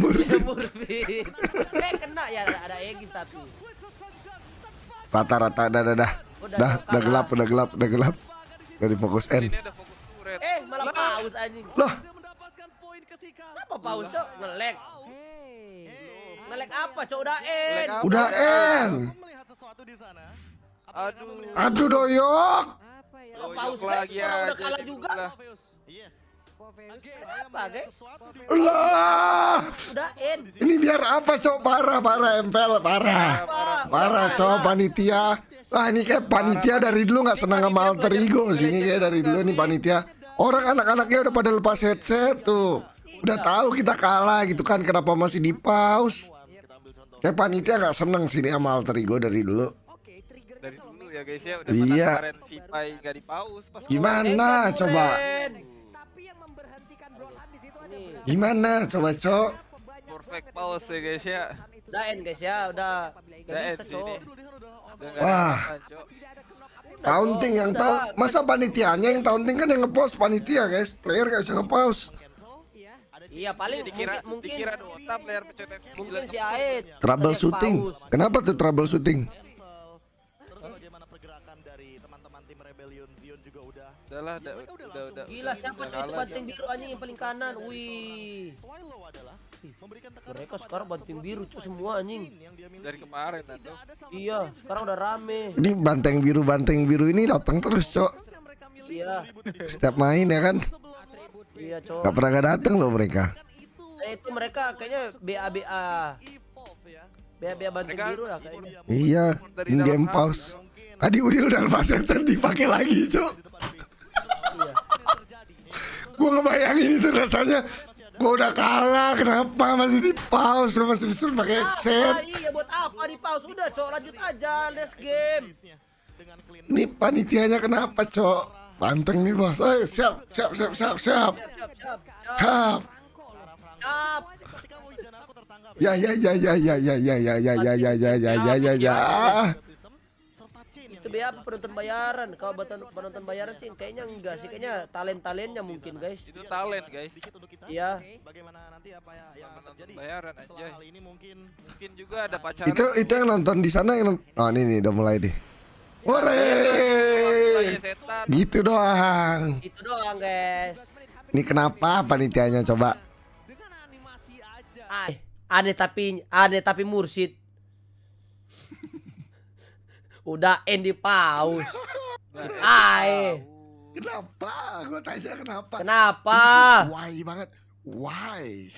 Murfin. Iya, Murfin. Eh kena ya ada Egis tapi. Rata-rata dah dah dah. Oh, dah dah gelap udah gelap udah gelap. Dari fokus N. Eh malah paus anjing. Loh. Kenapa paus cok ngelek? Ngelek apa cok udah N. Udah N. Aduh. Aduh doyok. Paus lagi udah kalah juga. Gitu apa, guys? Ini biar apa, cok? Parah, parah, empel, parah. Parah, cok, panitia. Lah, ini kayak panitia dari dulu nggak senang sama alter ego sih. Ini kayak dari dulu ini panitia. Orang anak-anaknya udah pada lepas headset tuh. Udah iya. tahu kita kalah gitu kan, kenapa masih di pause? Kayak panitia nggak senang sini sama alter ego dari dulu dari dulu ya guys ya udah iya. gimana coba Gimana coba cok? Perfect pause ya guys ya. Udah end guys ya, udah. Udah end cok. Wah. Taunting yang tahu, masa panitianya yang taunting kan yang ngepost panitia guys, player gak bisa ngepost. Iya paling dikira mungkin, dikira Dota player pencet mungkin si Aid shooting Kenapa tuh trouble shooting Udahlah, udah, udah, udah, udah, Gila, siapa cuy itu banting biru anjing yang paling kanan? Wih. Mereka sekarang banting biru cuy semua anjing. Dari kemarin atau Iya, sekarang udah rame. Ini banteng biru banteng biru ini datang terus, cok. Iya. Setiap main ya kan. Iya, cok. Gak pernah gak datang loh mereka. Kan nah, itu mereka kayaknya BA BA. BA BA mereka biru lah kayaknya. Iya, game pause. Tadi Udil dan Pak tadi pakai lagi, cok ngebayangin itu rasanya gue udah kalah kenapa masih di pause lu masih disuruh pakai headset iya buat apa di pause udah cok lanjut aja let's game ini panitianya kenapa cok panteng nih bos Ayo, siap siap siap siap siap siap siap ya ya ya ya ya ya ya ya ya ya ya ya ya ya itu ya apa penonton bayaran kalau penonton, penonton bayaran sih kayaknya enggak sih kayaknya talent talentnya mungkin guys itu talent guys iya bagaimana nanti apa ya- yang terjadi bayaran aja hal ini mungkin mungkin juga ada pacaran itu itu yang nonton di sana yang oh ini nih udah mulai deh Wore, gitu doang. Itu doang, guys. Ini kenapa panitianya coba? aneh tapi aneh tapi mursid udah endi Paus. Ai. Kenapa? Gue tanya kenapa. Kenapa? Why banget. Why?